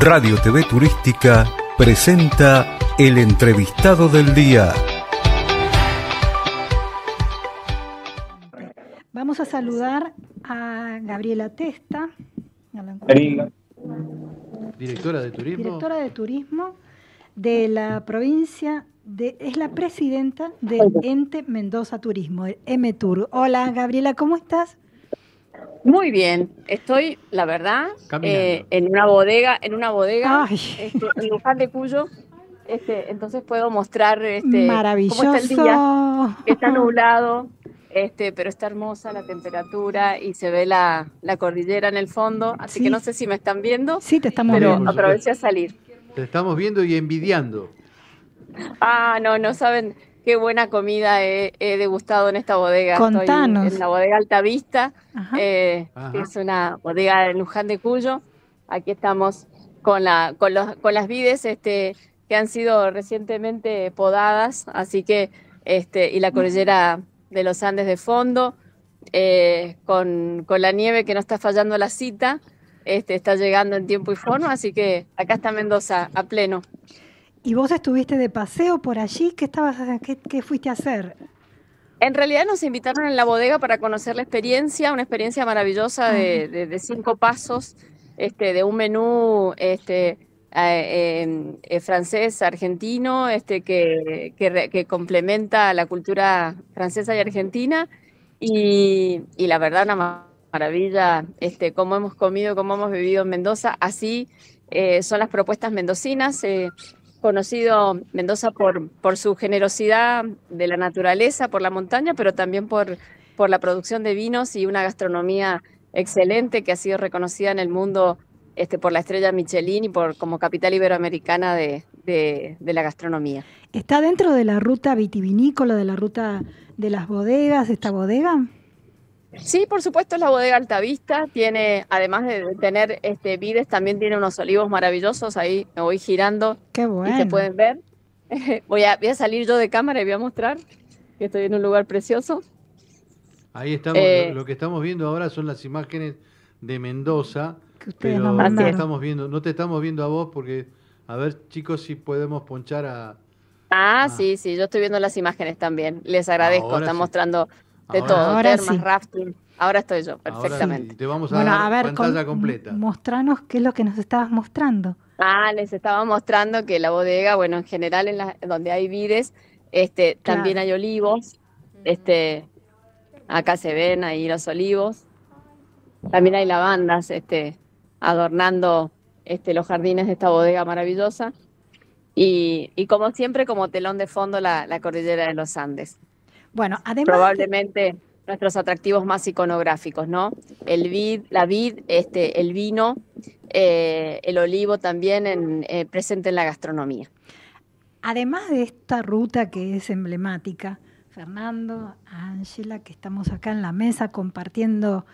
Radio TV Turística presenta El entrevistado del día. Vamos a saludar a Gabriela Testa, directora de turismo. Directora de turismo de la provincia de, es la presidenta del ente Mendoza Turismo, el MTUR. Hola Gabriela, ¿cómo estás? Muy bien, estoy, la verdad, eh, en una bodega, en una bodega, este, en de Cuyo. Este, entonces puedo mostrar este, Maravilloso. cómo está día, está nublado, este, pero está hermosa la temperatura y se ve la, cordillera en el fondo, así que no sé si me están viendo. Sí, te estamos viendo. Pero aproveché a salir. Te estamos viendo y envidiando. Ah, no, no saben qué buena comida he, degustado en esta bodega. Contanos. Estoy en la bodega Altavista, Vista, eh, que es una bodega de Luján de Cuyo. Aquí estamos con, la, con, las vides este, que han sido recientemente podadas, así que, este, y la cordillera de los Andes de fondo, eh, con, la nieve que no está fallando la cita, este, está llegando en tiempo y forma, así que acá está Mendoza a pleno. ¿Y vos estuviste de paseo por allí? ¿Qué, estabas, qué, fuiste a hacer? En realidad nos invitaron en la bodega para conocer la experiencia, una experiencia maravillosa de, cinco pasos, este, de un menú este, em, eh, francés, argentino, este, que, complementa la cultura francesa y argentina. Y, la verdad, una maravilla, cómo hemos comido, cómo hemos vivido en Mendoza. Así eh, son las propuestas mendocinas. Eh, conocido Mendoza por, por su generosidad de la naturaleza, por la montaña, pero también por, por la producción de vinos y una gastronomía excelente que ha sido reconocida en el mundo este, por la estrella Michelin y por, como capital iberoamericana de, de, la gastronomía. ¿Está dentro de la ruta vitivinícola, de la ruta de las bodegas, esta bodega? Sí, por supuesto, es la bodega Altavista. Tiene, además de tener este vides, también tiene unos olivos maravillosos. Ahí me voy girando. Qué bueno. Y se pueden ver. voy, a, salir yo de cámara y voy a mostrar que estoy en un lugar precioso. Ahí estamos. lo, eh, que estamos viendo ahora son las imágenes de Mendoza. pero no, estamos viendo, no te estamos viendo a vos porque, a ver, chicos, si podemos ponchar a. Ah, ah. sí, sí, yo estoy viendo las imágenes también. Les agradezco, están mostrando de todo, ahora Ahora estoy yo, perfectamente. te vamos a dar ver, pantalla completa. Mostranos qué es lo que nos estabas mostrando. Ah, les estaba mostrando que la bodega, bueno, en general en la, donde hay vides, este, también hay olivos. Este, acá se ven ahí los olivos. También hay lavandas, este, adornando este, los jardines de esta bodega maravillosa. Y, como siempre, como telón de fondo la cordillera de los Andes. Bueno, además. Probablemente nuestros atractivos más iconográficos, ¿no? El vid, la vid, este, el vino, eh, el olivo también eh, presente en la gastronomía. Además de esta ruta que es emblemática, Fernando, Ángela, que estamos acá en la mesa compartiendo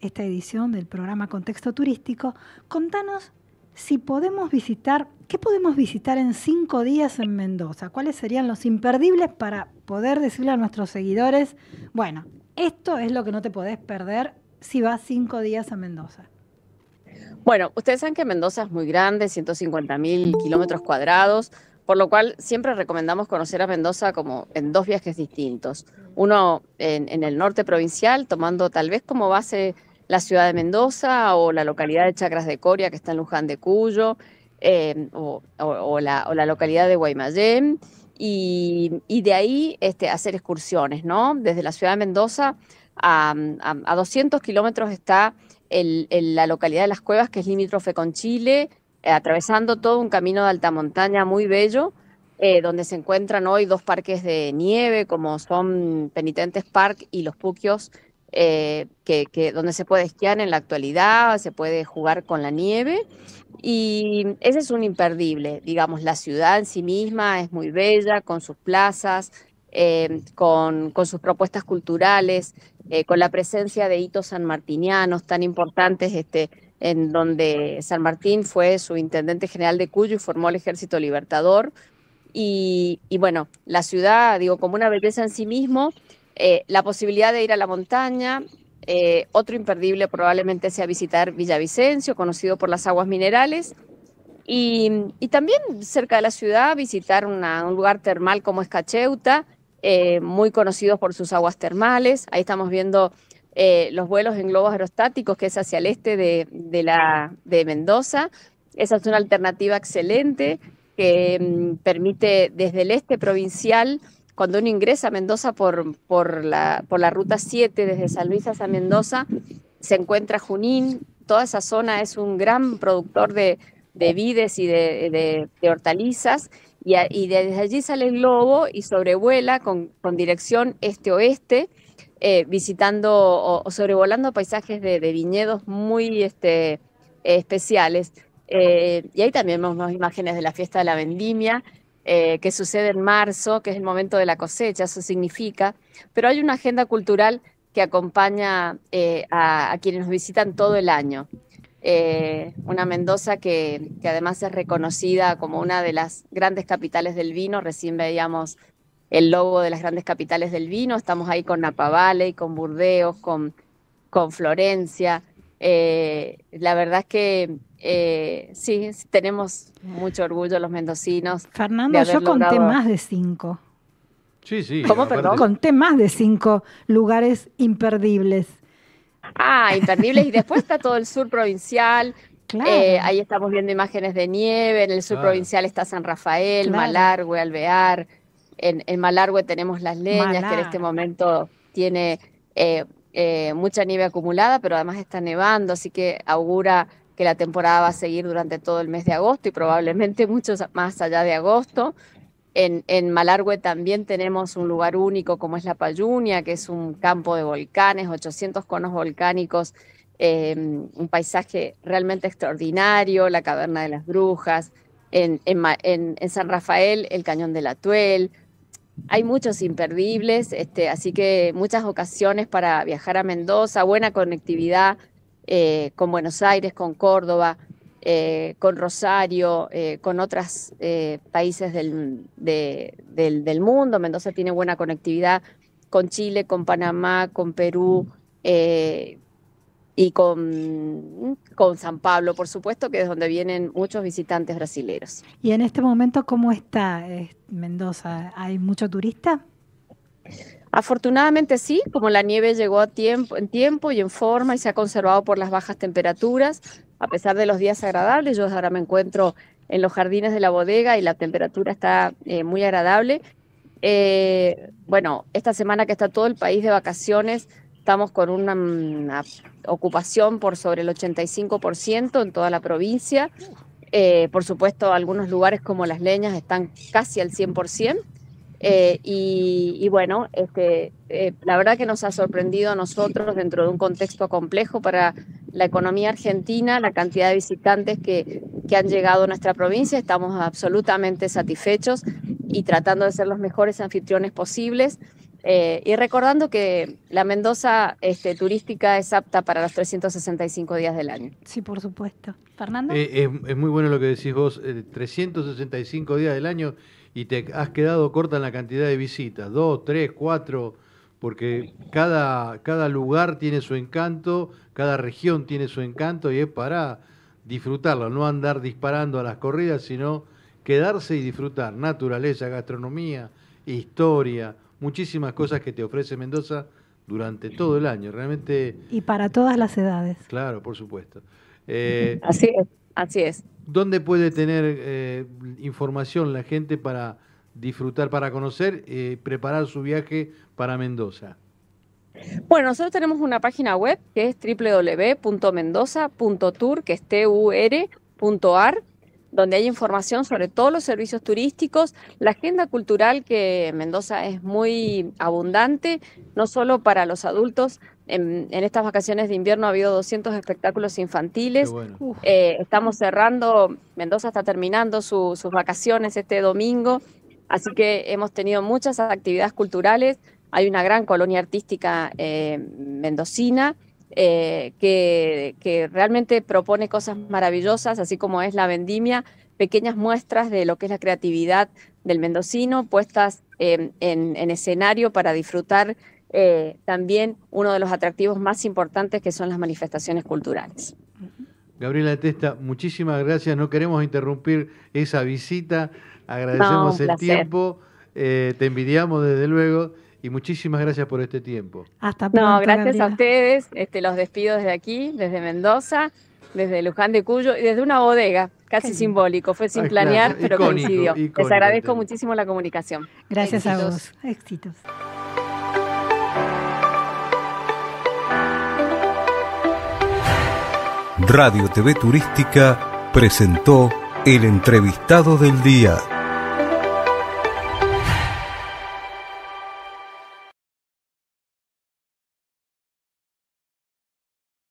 esta edición del programa Contexto Turístico, contanos si podemos visitar, ¿qué podemos visitar en cinco días en Mendoza? ¿Cuáles serían los imperdibles para poder decirle a nuestros seguidores, bueno, esto es lo que no te podés perder si vas cinco días a Mendoza? Bueno, ustedes saben que Mendoza es muy grande, 150.000 mil kilómetros cuadrados, por lo cual siempre recomendamos conocer a Mendoza como en dos viajes distintos. Uno en, en el norte provincial, tomando tal vez como base la ciudad de Mendoza o la localidad de Chacras de Coria, que está en Luján de Cuyo, eh, o, la, localidad de Guaymallén, y, de ahí este, hacer excursiones, ¿no? Desde la ciudad de Mendoza a, 200 kilómetros está la localidad de Las Cuevas, que es limítrofe con Chile, eh, atravesando todo un camino de alta montaña muy bello, eh, donde se encuentran hoy dos parques de nieve, como son Penitentes Park y Los Puquios, eh, que, donde se puede esquiar en la actualidad, se puede jugar con la nieve y ese es un imperdible, digamos, la ciudad en sí misma es muy bella con sus plazas, eh, con, sus propuestas culturales, eh, con la presencia de hitos sanmartinianos tan importantes, este, en donde San Martín fue su intendente general de Cuyo y formó el Ejército Libertador. Y, y bueno, la ciudad, digo, como una belleza en sí mismo, eh, la posibilidad de ir a la montaña. Eh, otro imperdible probablemente sea visitar Villavicencio, conocido por las aguas minerales. Y, también cerca de la ciudad visitar un lugar termal como Escacheuta, eh, muy conocido por sus aguas termales. Ahí estamos viendo los vuelos en globos aerostáticos, que es hacia el este de, de, Mendoza. Esa es una alternativa excelente que mm, permite desde el este provincial cuando uno ingresa a Mendoza por, por, la, por la ruta 7 desde San Luis hasta Mendoza, se encuentra Junín, toda esa zona es un gran productor de, vides y de, hortalizas, y, desde allí sale el globo y sobrevuela con, con dirección este-oeste, eh, visitando o, sobrevolando paisajes de, viñedos muy este, eh, especiales. Eh, y ahí también vemos imágenes de la fiesta de la vendimia, eh, que sucede en marzo, que es el momento de la cosecha, eso significa, pero hay una agenda cultural que acompaña eh, a, quienes nos visitan todo el año. Eh, una Mendoza que, además es reconocida como una de las grandes capitales del vino, recién veíamos el logo de las grandes capitales del vino, estamos ahí con Napavale, y con Burdeos, con, con Florencia. la verdad es que eh, sí, tenemos mucho orgullo los mendocinos. Fernando, yo conté más de cinco. Sí, sí. ¿Cómo, perdón? Conté más de cinco lugares imperdibles. Ah, imperdibles. y después está todo el sur provincial. Eh, ahí estamos viendo imágenes de nieve. En el sur provincial está San Rafael, Malargue, Alvear. En, en, tenemos las leñas, que en este momento tiene eh, mucha nieve acumulada, pero además está nevando, así que augura que la temporada va a seguir durante todo el mes de agosto y probablemente muchos más allá de agosto. En, en Malargüe también tenemos un lugar único como es la Payunia, que es un campo de volcanes, 800 conos volcánicos, em, un paisaje realmente extraordinario, la Caverna de las Brujas, en, en, San Rafael el Cañón de la Tuel, hay muchos imperdibles, este, así que muchas ocasiones para viajar a Mendoza, buena conectividad eh, con Buenos Aires, con Córdoba, eh, con Rosario, eh, con otros países del, mundo. Mendoza tiene buena conectividad con Chile, con Panamá, con Perú y con, con San Pablo, por supuesto, que es donde vienen muchos visitantes brasileños. ¿Y en este momento cómo está Mendoza? ¿Hay mucho turista? Afortunadamente sí, como la nieve llegó a tiempo, en tiempo y en forma y se ha conservado por las bajas temperaturas, a pesar de los días agradables, yo ahora me encuentro en los jardines de la bodega y la temperatura está eh, muy agradable. Eh, bueno, esta semana que está todo el país de vacaciones, estamos con una, ocupación por sobre el 85% en toda la provincia. Eh, por supuesto, algunos lugares como Las Leñas están casi al 100%. Eh, y, bueno, eh, la verdad que nos ha sorprendido a nosotros dentro de un contexto complejo para la economía argentina, la cantidad de visitantes que, que han llegado a nuestra provincia. Estamos absolutamente satisfechos y tratando de ser los mejores anfitriones posibles. Eh, y recordando que la Mendoza este, turística es apta para los 365 días del año. Sí, por supuesto. Fernando. es, muy bueno lo que decís vos, 365 días del año y te has quedado corta en la cantidad de visitas, dos, tres, cuatro, porque cada, cada lugar tiene su encanto, cada región tiene su encanto y es para disfrutarlo, no andar disparando a las corridas, sino quedarse y disfrutar naturaleza, gastronomía, historia, muchísimas cosas que te ofrece Mendoza durante todo el año, realmente. Y para todas las edades. Claro, por supuesto. Eh, así es, así es. ¿Dónde puede tener eh, información la gente para disfrutar, para conocer, y eh, preparar su viaje para Mendoza? Bueno, nosotros tenemos una página web que es www.mendoza.tour, que es t u donde hay información sobre todos los servicios turísticos, la agenda cultural que Mendoza es muy abundante, no solo para los adultos. En, estas vacaciones de invierno ha habido 200 espectáculos infantiles. Eh, estamos cerrando, Mendoza está terminando sus vacaciones este domingo, así que hemos tenido muchas actividades culturales. Hay una gran colonia artística eh, mendocina eh, que, realmente propone cosas maravillosas, así como es la vendimia, pequeñas muestras de lo que es la creatividad del mendocino puestas en, escenario para disfrutar eh, también uno de los atractivos más importantes que son las manifestaciones culturales. Gabriela Testa, muchísimas gracias. No queremos interrumpir esa visita. Agradecemos el tiempo. Eh, te envidiamos desde luego y muchísimas gracias por este tiempo. Hasta pronto. No, gracias a ustedes. Este, los despido desde aquí, desde Mendoza, desde Luján de Cuyo y desde una bodega, casi simbólico. Fue sin planear, pero coincidió. Les agradezco muchísimo la comunicación. Gracias a vos. Éxitos. Radio TV Turística presentó El Entrevistado del Día.